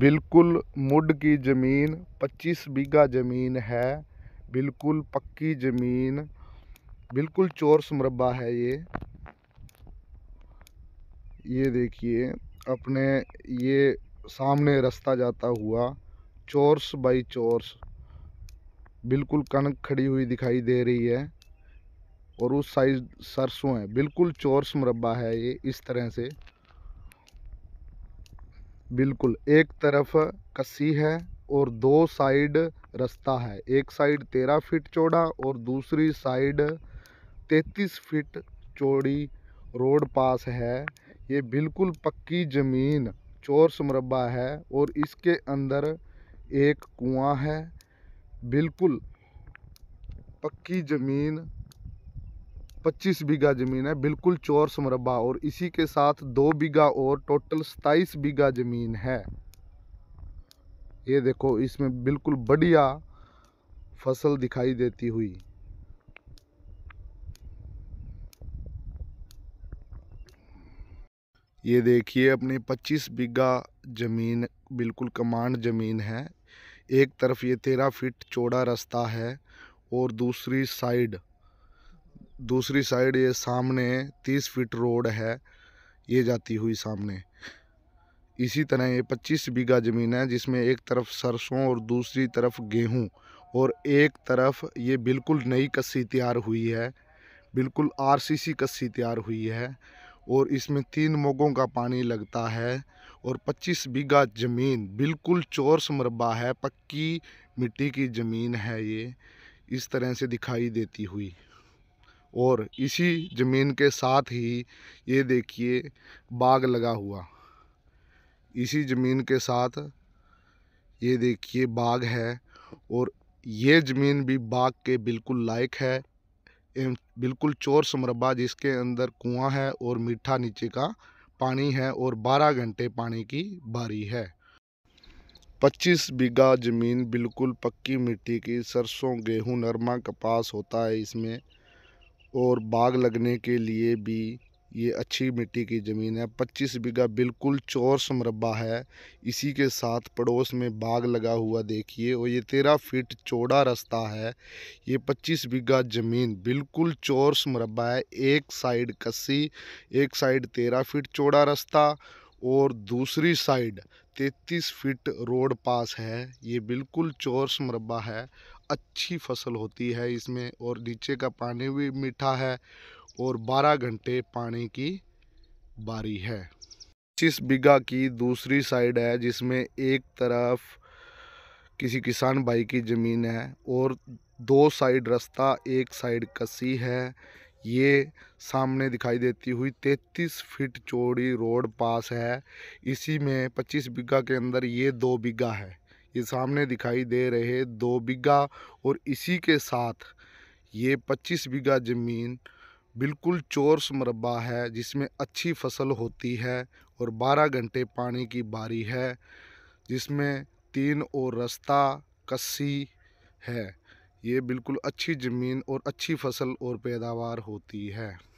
बिल्कुल मुड की ज़मीन 25 बीघा ज़मीन है बिल्कुल पक्की ज़मीन बिल्कुल चोरस मुरबा है ये ये देखिए अपने ये सामने रास्ता जाता हुआ चोर्स बाई चोरस बिल्कुल कनक खड़ी हुई दिखाई दे रही है और उस साइज सरसों है बिल्कुल चोरस मुरबा है ये इस तरह से बिल्कुल एक तरफ कसी है और दो साइड रास्ता है एक साइड तेरह फीट चौड़ा और दूसरी साइड तैतीस फीट चौड़ी रोड पास है ये बिल्कुल पक्की ज़मीन चौरस मुरबा है और इसके अंदर एक कुआं है बिल्कुल पक्की ज़मीन 25 बीघा ज़मीन है बिल्कुल चोर समरबा और इसी के साथ दो बीघा और टोटल 27 बीघा ज़मीन है ये देखो इसमें बिल्कुल बढ़िया फसल दिखाई देती हुई ये देखिए अपनी 25 बीघा ज़मीन बिल्कुल कमांड ज़मीन है एक तरफ ये तेरह फीट चौड़ा रास्ता है और दूसरी साइड दूसरी साइड ये सामने तीस फीट रोड है ये जाती हुई सामने इसी तरह ये पच्चीस बीघा ज़मीन है जिसमें एक तरफ सरसों और दूसरी तरफ गेहूं और एक तरफ ये बिल्कुल नई कस्सी तैयार हुई है बिल्कुल आरसीसी कस्सी तैयार हुई है और इसमें तीन मोगों का पानी लगता है और 25 बीघा ज़मीन बिल्कुल चोर समरबा है पक्की मिट्टी की ज़मीन है ये इस तरह से दिखाई देती हुई और इसी ज़मीन के साथ ही ये देखिए बाग लगा हुआ इसी ज़मीन के साथ ये देखिए बाग है और ये ज़मीन भी बाग के बिल्कुल लायक है बिल्कुल चोर समरबा जिसके अंदर कुआं है और मीठा नीचे का पानी है और 12 घंटे पानी की बारी है 25 बीघा ज़मीन बिल्कुल पक्की मिट्टी की सरसों गेहूं नरमा कपास होता है इसमें और बाग लगने के लिए भी ये अच्छी मिट्टी की ज़मीन है 25 बीघा बिल्कुल चौरस मरबा है इसी के साथ पड़ोस में बाग लगा हुआ देखिए और ये तेरह फीट चौड़ा रास्ता है ये 25 बीघा ज़मीन बिल्कुल चोर समरबा है एक साइड कस्सी एक साइड तेरह फीट चौड़ा रास्ता और दूसरी साइड 33 फीट रोड पास है ये बिल्कुल चोर समरबा है अच्छी फसल होती है इसमें और नीचे का पानी भी मीठा है और 12 घंटे पानी की बारी है पच्चीस बीघा की दूसरी साइड है जिसमें एक तरफ किसी किसान भाई की ज़मीन है और दो साइड रास्ता एक साइड कसी है ये सामने दिखाई देती हुई 33 फीट चौड़ी रोड पास है इसी में 25 बीघा के अंदर ये दो बीघा है ये सामने दिखाई दे रहे दो बीघा और इसी के साथ ये 25 बीघा ज़मीन बिल्कुल चोरस मरबा है जिसमें अच्छी फसल होती है और 12 घंटे पानी की बारी है जिसमें तीन और रास्ता कस्सी है ये बिल्कुल अच्छी ज़मीन और अच्छी फसल और पैदावार होती है